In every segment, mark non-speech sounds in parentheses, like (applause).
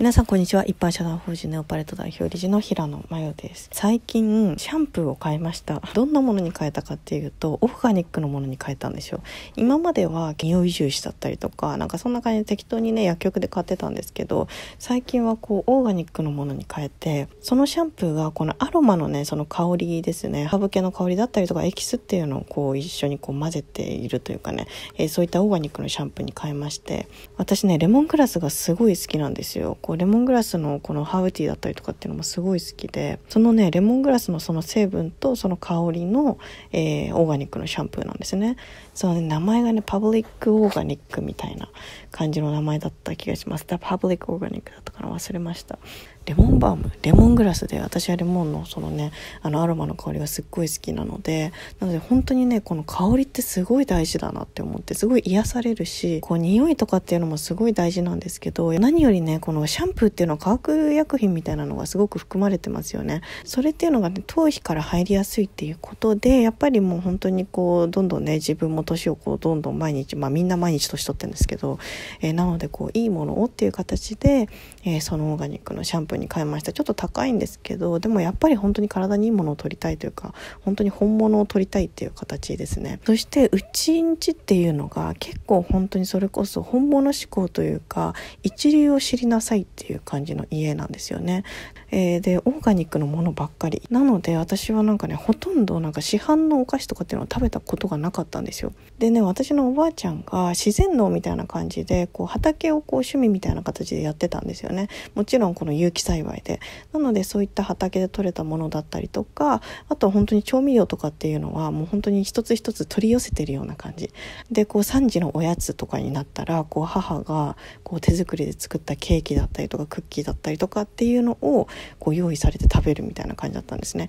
皆さんこんにちは一般社団法人ネオパレット代表理事の平野真世です最近シャンプーを買いましたどんなものに変えたかっていうとオーガニックのものに変えたんですよ今までは匂い重視だったりとかなんかそんな感じで適当にね薬局で買ってたんですけど最近はこうオーガニックのものに変えてそのシャンプーがこのアロマのねその香りですねハブ系の香りだったりとかエキスっていうのをこう一緒にこう混ぜているというかね、えー、そういったオーガニックのシャンプーに変えまして私ねレモングラスがすごい好きなんですよこレモングラスのこのハーブティーだったりとかっていうのもすごい好きでそのねレモングラスのその成分とその香りの、えー、オーガニックのシャンプーなんですねその、ね、名前がねパブリックオーガニックみたいな感じの名前だった気がしますパブリックオーガニックだったかな忘れましたレモンバームレモングラスで私はレモンのそのねあのアロマの香りがすっごい好きなのでなので本当にねこの香りってすごい大事だなって思ってすごい癒されるしこう匂いとかっていうのもすごい大事なんですけど何よりねこのシャンプーっていうのは化学薬品みたいなのがすごく含まれてますよねそれっていうのがね頭皮から入りやすいっていうことでやっぱりもう本当にこうどんどんね自分も年をこうどんどん毎日まあみんな毎日年取ってるんですけど、えー、なのでこういいものをっていう形で、えー、そのオーガニックのシャンプーに変えましたちょっと高いんですけどでもやっぱり本当に体にいいものを取りたいというか本当に本物を取りたいっていう形ですねそしてうちんちっていうのが結構本当にそれこそ本物志向というか一流を知りなさいっていう感じの家なんですよね、えー、でオーガニックのものばっかりなので私はなんかねほとんどなんか市販のお菓子とかっていうのを食べたことがなかったんですよでね私のおばあちゃんが自然農みたいな感じでこう畑をこう趣味みたいな形でやってたんですよねもちろんこの有機気栽培でなのでそういった畑で採れたものだったりとかあとは本当に調味料とかっていうのはもう本当に一つ一つ取り寄せてるような感じでこう3時のおやつとかになったらこう母がこう手作りで作ったケーキだったりとかクッキーだったりとかっていうのをこう用意されて食べるみたいな感じだったんですね。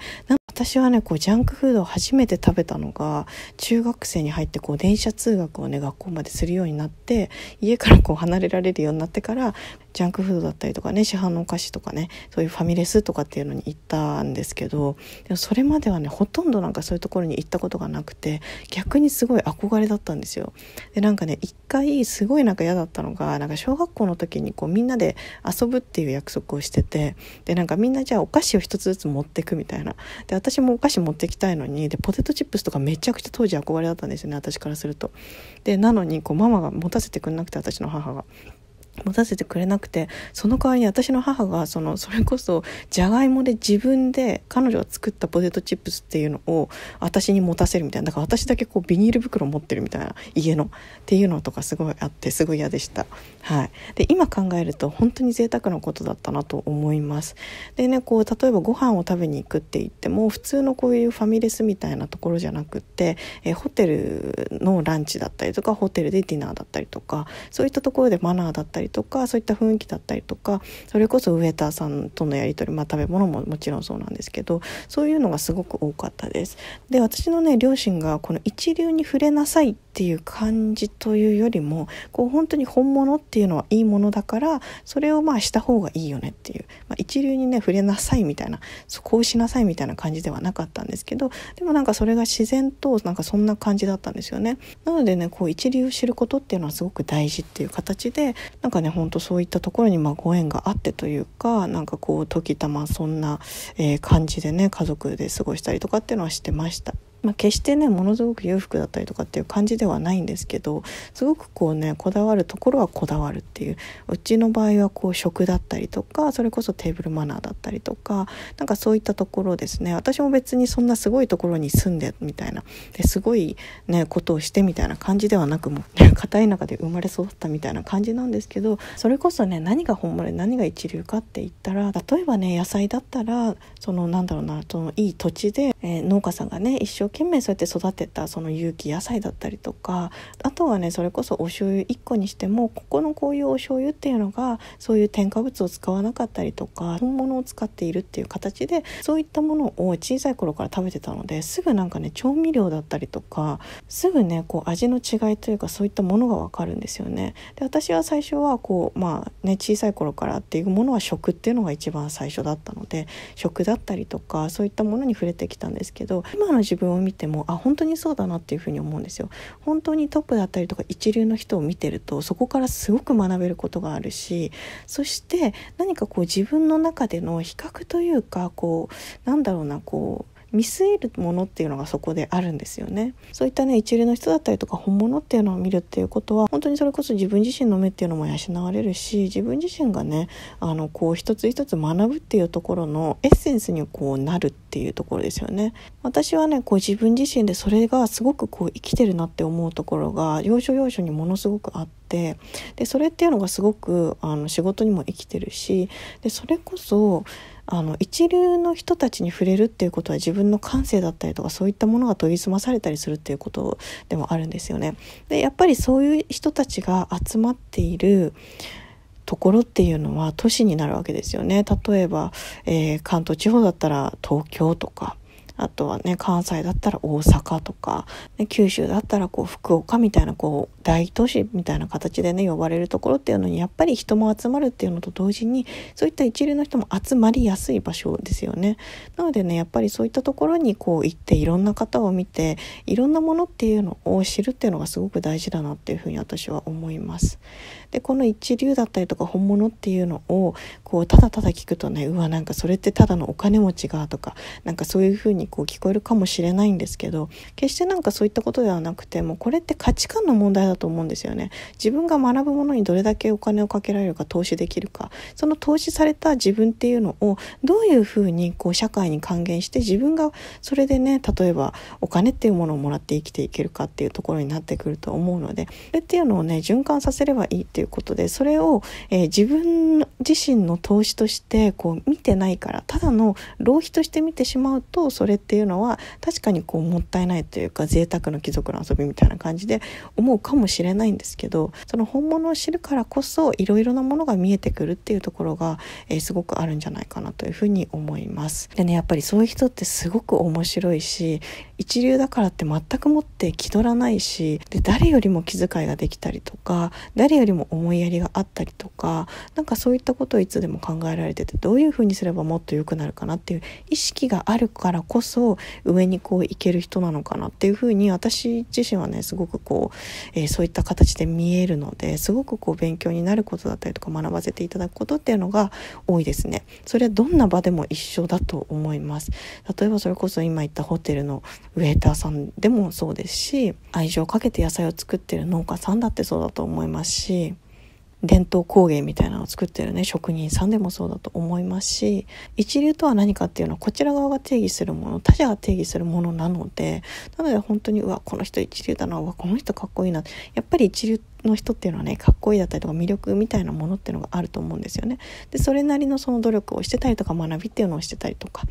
私はねこうジャンクフードを初めて食べたのが中学生に入ってこう電車通学をね学校までするようになって家からこう離れられるようになってからジャンクフードだったりとかね市販のお菓子とかねそういうファミレスとかっていうのに行ったんですけどでもそれまではねほとんどなんかそういうところに行ったことがなくて逆にすごい憧れだったんですよ。でなんかね一回すごいなんか嫌だったのがなんか小学校の時にこうみんなで遊ぶっていう約束をしててでなんかみんなじゃあお菓子を一つずつ持ってくみたいなで私もお菓子持ってきたいのにでポテトチップスとかめちゃくちゃ当時憧れだったんですよね私からすると。でなのにこうママが持たせてくれなくて私の母が。持たせてくれなくてその代わりに私の母がそのそれこそじゃがいもで自分で彼女が作ったポテトチップスっていうのを私に持たせるみたいなだから私だけこうビニール袋持ってるみたいな家のっていうのとかすごいあってすごい嫌でした、はい、で今考えると本当に贅沢なことだったなと思いますでねこう例えばご飯を食べに行くって言っても普通のこういうファミレスみたいなところじゃなくってえホテルのランチだったりとかホテルでディナーだったりとかそういったところでマナーだったりりとかそういった雰囲気だったりとかそれこそウエーターさんとのやり取り、まあ、食べ物ももちろんそうなんですけどそういうのがすごく多かったです。で私のね両親がこの一流に触れなさいっていう感じというよりもこう本当に本物っていうのはいいものだからそれをまあした方がいいよねっていう、まあ、一流にね触れなさいみたいなそこをしなさいみたいな感じではなかったんですけどでもなんかそれが自然となんかそんな感じだったんですよね。なのでねこう一流を知ることっていうのはすごく大事っていう形でなんかねほんとそういったところにまあご縁があってというかなんかこう時たまそんな、え感じでね家族で過ごしたりとかっていうのはしてました。まあ、決してねものすごく裕福だったりとかっていう感じではないんですけどすごくこうねこだわるところはこだわるっていううちの場合はこう食だったりとかそれこそテーブルマナーだったりとかなんかそういったところですね私も別にそんなすごいところに住んでみたいなですごいねことをしてみたいな感じではなくもう (laughs) 硬、い中で生まれ育ったみたいな感じなんですけどそれこそね何が本物で何が一流かって言ったら例えばね野菜だったらそのなんだろうなそのいい土地で、えー、農家さんがね一生懸命そうやって育てたその有機野菜だったりとかあとはねそれこそお醤油1個にしてもここのこういうお醤油っていうのがそういう添加物を使わなかったりとか本物を使っているっていう形でそういったものを小さい頃から食べてたのですぐなんかね調味料だったりとかすぐねこう味の違いというかそういったものが分かるんですよね。で私は最初はこうまあね小さい頃からっていうものは食っていうのが一番最初だったので食だったりとかそういったものに触れてきたんですけど今の自分を見てもあ本当にそうだなっていうふうに思うんですよ。本当にトップだったりとか一流の人を見てるとそこからすごく学べることがあるしそして何かこう自分の中での比較というかこうなんだろうなこう見据えるものっていうのがそこであるんですよねそういったね一流の人だったりとか本物っていうのを見るっていうことは本当にそれこそ自分自身の目っていうのも養われるし自分自身がねあのこう一つ一つ学ぶっていうところのエッセンスにこうなるっていうところですよね。私はねこう自分自身でそれがすごくこう生きてるなって思うところが要所要所にものすごくあってでそれっていうのがすごくあの仕事にも生きてるしでそれこそあの一流の人たちに触れるっていうことは自分の感性だったりとかそういったものが研ぎ澄まされたりするっていうことでもあるんですよね。でやっぱりそういう人たちが集まっているところっていうのは都市になるわけですよね例えば、えー、関東地方だったら東京とかあとはね関西だったら大阪とか、ね、九州だったらこう福岡みたいなこう大都市みたいな形でね呼ばれるところっていうのにやっぱり人も集まるっていうのと同時にそういった一流の人も集まりやすい場所ですよね。なのでねやっぱりそういったところにこう行っていろんな方を見ていろんなものっていうのを知るっていうのがすごく大事だなっていうふうに私は思います。でこの一流だったりとか本物っていうのをこうただただ聞くとねうわなんかそれってただのお金持ちがとかなんかそういうふうにこう聞こえるかもしれないんですけど決してなんかそういったことではなくてもうこれって価値観の問題だと思うんですよね。自分が学ぶものにどれだけお金をかけられるか投資できるかその投資された自分っていうのをどういうふうにこう社会に還元して自分がそれでね例えばお金っていうものをもらって生きていけるかっていうところになってくると思うのでそれっていうのをね循環させればいいっていうていうことでそれを、えー、自分自身の投資としてこう見てないからただの浪費として見てしまうとそれっていうのは確かにこうもったいないというか贅沢な貴族の遊びみたいな感じで思うかもしれないんですけどその本物を知るからこそいろいろなものが見えてくるっていうところが、えー、すごくあるんじゃないかなというふうに思います。でねやっぱりそういう人ってすごく面白いし一流だからって全くもって気取らないしで誰よりも気遣いができたりとか誰よりも思いやりがあったりとかなんかそういったことをいつでも考えられててどういうふうにすればもっと良くなるかなっていう意識があるからこそ上にこういける人なのかなっていうふうに私自身はねすごくこう、えー、そういった形で見えるのですごくこう勉強になることだったりとか学ばせていただくことっていうのが多いですね。それはどんな場でも一緒だと思います例えばそれこそ今言ったホテルのウェーターさんでもそうですし愛情をかけて野菜を作ってる農家さんだってそうだと思いますし伝統工芸みたいなのを作ってるね職人さんでもそうだと思いますし一流とは何かっていうのはこちら側が定義するもの他者が定義するものなのでなので本当にうわこの人一流だなうわこの人かっこいいなやっぱり一流っての人っていうのはねかっこいいだったりとか魅力みたいなものっていうのがあると思うんですよね。でそれなりのその努力をしてたりとか学びっていうのをしてたりとか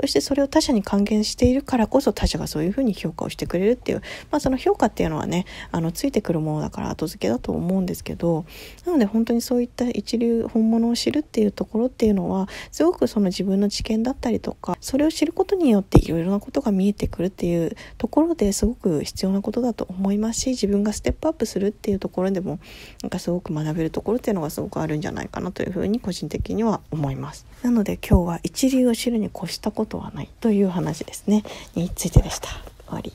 そしてそれを他者に還元しているからこそ他者がそういうふうに評価をしてくれるっていう、まあ、その評価っていうのはねあのついてくるものだから後付けだと思うんですけどなので本当にそういった一流本物を知るっていうところっていうのはすごくその自分の知見だったりとかそれを知ることによっていろいろなことが見えてくるっていうところですごく必要なことだと思いますし自分がステップアップするっていうところころでもなんかすごく学べるところっていうのがすごくあるんじゃないかなというふうに個人的には思いますなので今日は一流を知るに越したことはないという話ですねについてでした終わり